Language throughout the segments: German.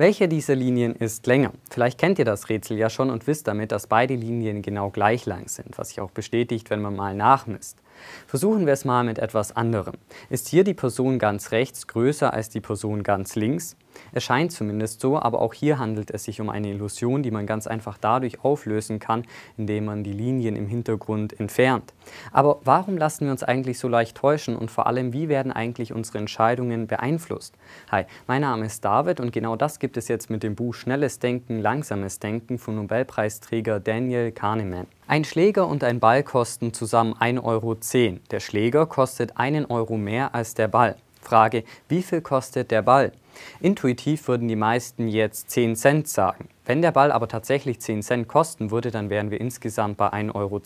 Welche dieser Linien ist länger? Vielleicht kennt ihr das Rätsel ja schon und wisst damit, dass beide Linien genau gleich lang sind, was sich auch bestätigt, wenn man mal nachmisst. Versuchen wir es mal mit etwas anderem. Ist hier die Person ganz rechts größer als die Person ganz links? Es scheint zumindest so, aber auch hier handelt es sich um eine Illusion, die man ganz einfach dadurch auflösen kann, indem man die Linien im Hintergrund entfernt. Aber warum lassen wir uns eigentlich so leicht täuschen und vor allem, wie werden eigentlich unsere Entscheidungen beeinflusst? Hi, mein Name ist David und genau das gibt es jetzt mit dem Buch Schnelles Denken, Langsames Denken von Nobelpreisträger Daniel Kahneman. Ein Schläger und ein Ball kosten zusammen 1,10 Euro. Der Schläger kostet einen Euro mehr als der Ball. Frage, wie viel kostet der Ball? Intuitiv würden die meisten jetzt 10 Cent sagen. Wenn der Ball aber tatsächlich 10 Cent kosten würde, dann wären wir insgesamt bei 1,20 Euro.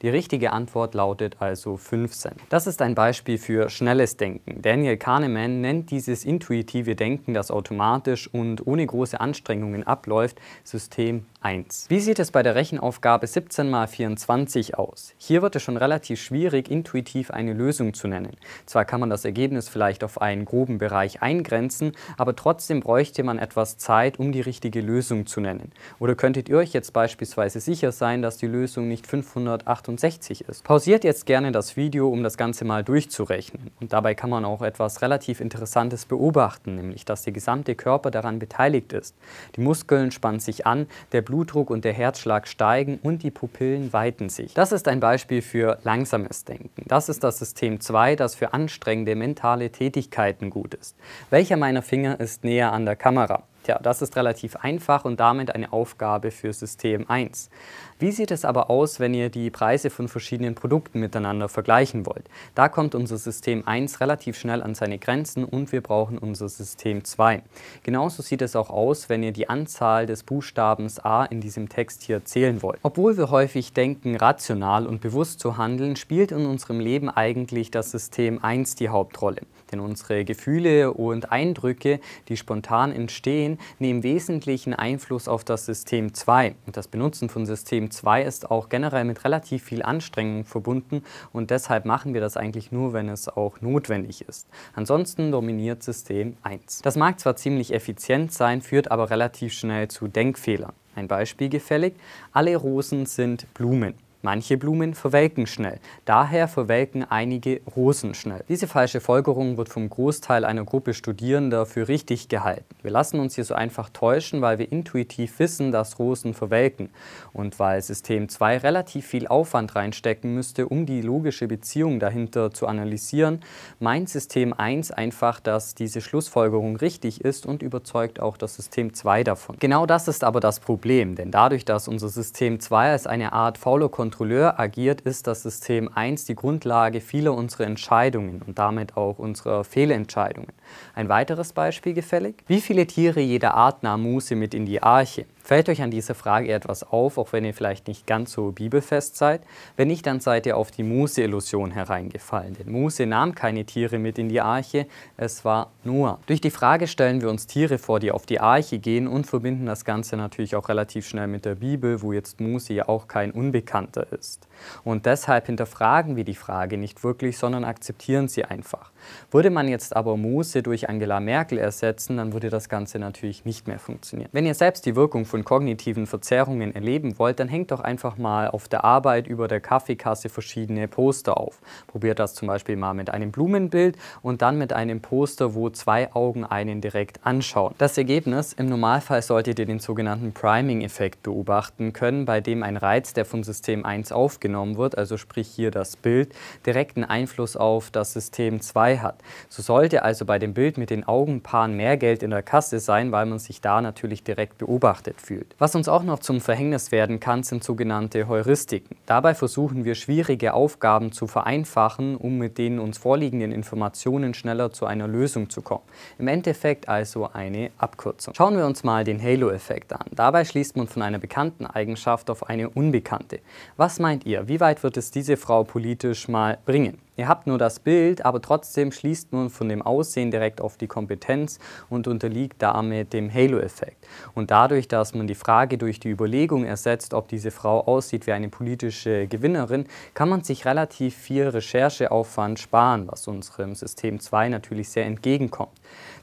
Die richtige Antwort lautet also 5 Cent. Das ist ein Beispiel für schnelles Denken. Daniel Kahneman nennt dieses intuitive Denken, das automatisch und ohne große Anstrengungen abläuft, System 1. Wie sieht es bei der Rechenaufgabe 17 mal 24 aus? Hier wird es schon relativ schwierig, intuitiv eine Lösung zu nennen. Zwar kann man das Ergebnis vielleicht auf einen groben Bereich eingrenzen, aber trotzdem bräuchte man etwas Zeit, um die richtige Lösung zu nennen. Oder könntet ihr euch jetzt beispielsweise sicher sein, dass die Lösung nicht 568 ist? Pausiert jetzt gerne das Video, um das Ganze mal durchzurechnen. Und dabei kann man auch etwas relativ Interessantes beobachten, nämlich dass der gesamte Körper daran beteiligt ist. Die Muskeln spannen sich an, der Blutdruck und der Herzschlag steigen und die Pupillen weiten sich. Das ist ein Beispiel für langsames Denken. Das ist das System 2, das für anstrengende mentale Tätigkeiten gut ist. Welcher meiner Finger ist näher an der Kamera? Tja, das ist relativ einfach und damit eine Aufgabe für System 1. Wie sieht es aber aus, wenn ihr die Preise von verschiedenen Produkten miteinander vergleichen wollt? Da kommt unser System 1 relativ schnell an seine Grenzen und wir brauchen unser System 2. Genauso sieht es auch aus, wenn ihr die Anzahl des Buchstabens A in diesem Text hier zählen wollt. Obwohl wir häufig denken, rational und bewusst zu handeln, spielt in unserem Leben eigentlich das System 1 die Hauptrolle. Denn unsere Gefühle und Eindrücke, die spontan entstehen, nehmen wesentlichen Einfluss auf das System 2. Und das Benutzen von System 2 ist auch generell mit relativ viel Anstrengung verbunden und deshalb machen wir das eigentlich nur, wenn es auch notwendig ist. Ansonsten dominiert System 1. Das mag zwar ziemlich effizient sein, führt aber relativ schnell zu Denkfehlern. Ein Beispiel gefällig, alle Rosen sind Blumen. Manche Blumen verwelken schnell, daher verwelken einige Rosen schnell. Diese falsche Folgerung wird vom Großteil einer Gruppe Studierender für richtig gehalten. Wir lassen uns hier so einfach täuschen, weil wir intuitiv wissen, dass Rosen verwelken und weil System 2 relativ viel Aufwand reinstecken müsste, um die logische Beziehung dahinter zu analysieren, meint System 1 einfach, dass diese Schlussfolgerung richtig ist und überzeugt auch das System 2 davon. Genau das ist aber das Problem, denn dadurch, dass unser System 2 als eine Art fauler Kontrolleur agiert, ist das System 1 die Grundlage vieler unserer Entscheidungen und damit auch unserer Fehlentscheidungen. Ein weiteres Beispiel gefällig? Wie viele Tiere jeder Art nahm Muse mit in die Arche? Fällt euch an dieser Frage etwas auf, auch wenn ihr vielleicht nicht ganz so bibelfest seid? Wenn nicht, dann seid ihr auf die Mose-Illusion hereingefallen. Denn Mose nahm keine Tiere mit in die Arche, es war Noah. Durch die Frage stellen wir uns Tiere vor, die auf die Arche gehen und verbinden das Ganze natürlich auch relativ schnell mit der Bibel, wo jetzt Mose ja auch kein Unbekannter ist. Und deshalb hinterfragen wir die Frage nicht wirklich, sondern akzeptieren sie einfach. Würde man jetzt aber Mose durch Angela Merkel ersetzen, dann würde das Ganze natürlich nicht mehr funktionieren. Wenn ihr selbst die Wirkung von von kognitiven Verzerrungen erleben wollt, dann hängt doch einfach mal auf der Arbeit über der Kaffeekasse verschiedene Poster auf. Probiert das zum Beispiel mal mit einem Blumenbild und dann mit einem Poster, wo zwei Augen einen direkt anschauen. Das Ergebnis, im Normalfall solltet ihr den sogenannten Priming-Effekt beobachten können, bei dem ein Reiz, der vom System 1 aufgenommen wird, also sprich hier das Bild, direkten Einfluss auf das System 2 hat. So sollte also bei dem Bild mit den Augenpaaren mehr Geld in der Kasse sein, weil man sich da natürlich direkt beobachtet fühlt. Was uns auch noch zum Verhängnis werden kann, sind sogenannte Heuristiken. Dabei versuchen wir schwierige Aufgaben zu vereinfachen, um mit den uns vorliegenden Informationen schneller zu einer Lösung zu kommen. Im Endeffekt also eine Abkürzung. Schauen wir uns mal den Halo-Effekt an. Dabei schließt man von einer bekannten Eigenschaft auf eine unbekannte. Was meint ihr, wie weit wird es diese Frau politisch mal bringen? Ihr habt nur das Bild, aber trotzdem schließt man von dem Aussehen direkt auf die Kompetenz und unterliegt damit dem Halo-Effekt. Und dadurch, dass man die Frage durch die Überlegung ersetzt, ob diese Frau aussieht wie eine politische Gewinnerin, kann man sich relativ viel Rechercheaufwand sparen, was unserem System 2 natürlich sehr entgegenkommt.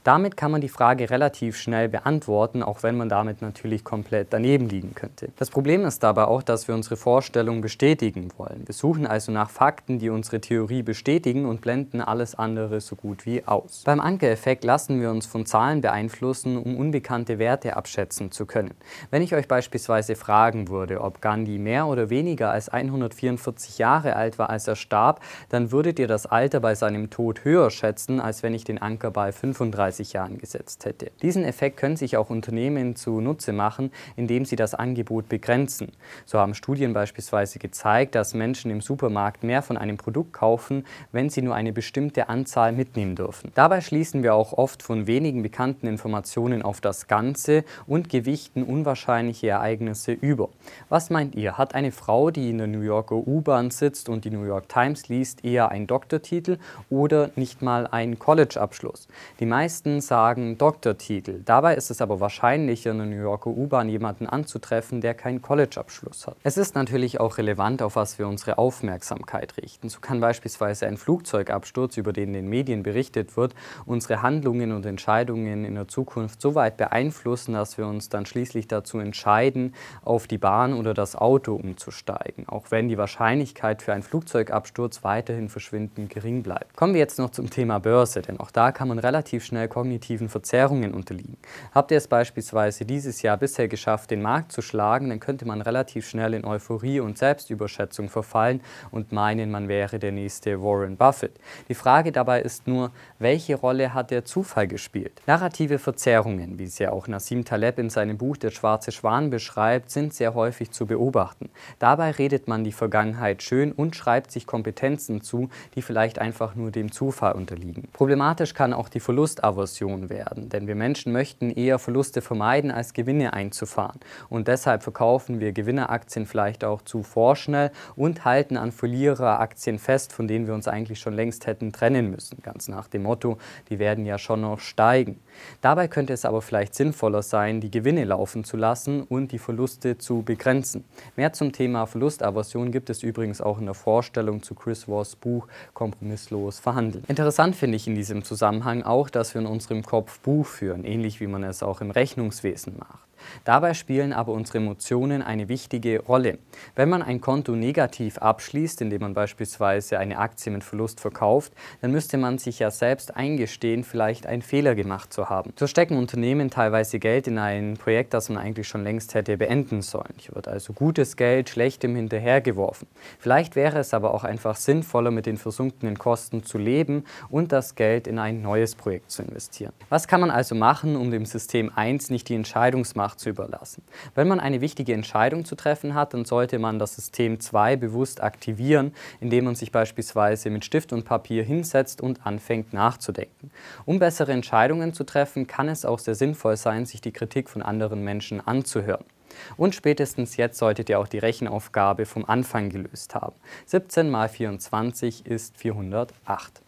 Damit kann man die Frage relativ schnell beantworten, auch wenn man damit natürlich komplett daneben liegen könnte. Das Problem ist dabei auch, dass wir unsere Vorstellung bestätigen wollen. Wir suchen also nach Fakten, die unsere Theorie bestätigen und blenden alles andere so gut wie aus. Beim Anker-Effekt lassen wir uns von Zahlen beeinflussen, um unbekannte Werte abschätzen zu können. Wenn ich euch beispielsweise fragen würde, ob Gandhi mehr oder weniger als 144 Jahre alt war, als er starb, dann würdet ihr das Alter bei seinem Tod höher schätzen, als wenn ich den Anker bei 35 30 Jahren gesetzt hätte. Diesen Effekt können sich auch Unternehmen zunutze machen, indem sie das Angebot begrenzen. So haben Studien beispielsweise gezeigt, dass Menschen im Supermarkt mehr von einem Produkt kaufen, wenn sie nur eine bestimmte Anzahl mitnehmen dürfen. Dabei schließen wir auch oft von wenigen bekannten Informationen auf das Ganze und gewichten unwahrscheinliche Ereignisse über. Was meint ihr? Hat eine Frau, die in der New Yorker U-Bahn sitzt und die New York Times liest, eher einen Doktortitel oder nicht mal einen College-Abschluss? Die meisten meisten sagen Doktortitel. Dabei ist es aber wahrscheinlicher, in der New Yorker U-Bahn jemanden anzutreffen, der keinen College-Abschluss hat. Es ist natürlich auch relevant, auf was wir unsere Aufmerksamkeit richten. So kann beispielsweise ein Flugzeugabsturz, über den in den Medien berichtet wird, unsere Handlungen und Entscheidungen in der Zukunft so weit beeinflussen, dass wir uns dann schließlich dazu entscheiden, auf die Bahn oder das Auto umzusteigen, auch wenn die Wahrscheinlichkeit für einen Flugzeugabsturz weiterhin verschwindend gering bleibt. Kommen wir jetzt noch zum Thema Börse, denn auch da kann man relativ schnell kognitiven Verzerrungen unterliegen. Habt ihr es beispielsweise dieses Jahr bisher geschafft, den Markt zu schlagen, dann könnte man relativ schnell in Euphorie und Selbstüberschätzung verfallen und meinen, man wäre der nächste Warren Buffett. Die Frage dabei ist nur, welche Rolle hat der Zufall gespielt? Narrative Verzerrungen, wie es ja auch Nassim Taleb in seinem Buch Der schwarze Schwan beschreibt, sind sehr häufig zu beobachten. Dabei redet man die Vergangenheit schön und schreibt sich Kompetenzen zu, die vielleicht einfach nur dem Zufall unterliegen. Problematisch kann auch die Verlustavance Verlustaversion werden. Denn wir Menschen möchten eher Verluste vermeiden, als Gewinne einzufahren. Und deshalb verkaufen wir Gewinneraktien vielleicht auch zu vorschnell und halten an Verliereraktien fest, von denen wir uns eigentlich schon längst hätten trennen müssen. Ganz nach dem Motto, die werden ja schon noch steigen. Dabei könnte es aber vielleicht sinnvoller sein, die Gewinne laufen zu lassen und die Verluste zu begrenzen. Mehr zum Thema Verlustaversion gibt es übrigens auch in der Vorstellung zu Chris Wars Buch Kompromisslos verhandeln. Interessant finde ich in diesem Zusammenhang auch, dass wir in unserem Kopf Buch führen, ähnlich wie man es auch im Rechnungswesen macht. Dabei spielen aber unsere Emotionen eine wichtige Rolle. Wenn man ein Konto negativ abschließt, indem man beispielsweise eine Aktie mit Verlust verkauft, dann müsste man sich ja selbst eingestehen, vielleicht einen Fehler gemacht zu haben. So stecken Unternehmen teilweise Geld in ein Projekt, das man eigentlich schon längst hätte beenden sollen. Hier wird also gutes Geld schlechtem hinterhergeworfen. Vielleicht wäre es aber auch einfach sinnvoller, mit den versunkenen Kosten zu leben und das Geld in ein neues Projekt zu investieren. Was kann man also machen, um dem System 1 nicht die Entscheidungsmacht Macht zu überlassen. Wenn man eine wichtige Entscheidung zu treffen hat, dann sollte man das System 2 bewusst aktivieren, indem man sich beispielsweise mit Stift und Papier hinsetzt und anfängt nachzudenken. Um bessere Entscheidungen zu treffen, kann es auch sehr sinnvoll sein, sich die Kritik von anderen Menschen anzuhören. Und spätestens jetzt solltet ihr auch die Rechenaufgabe vom Anfang gelöst haben. 17 mal 24 ist 408.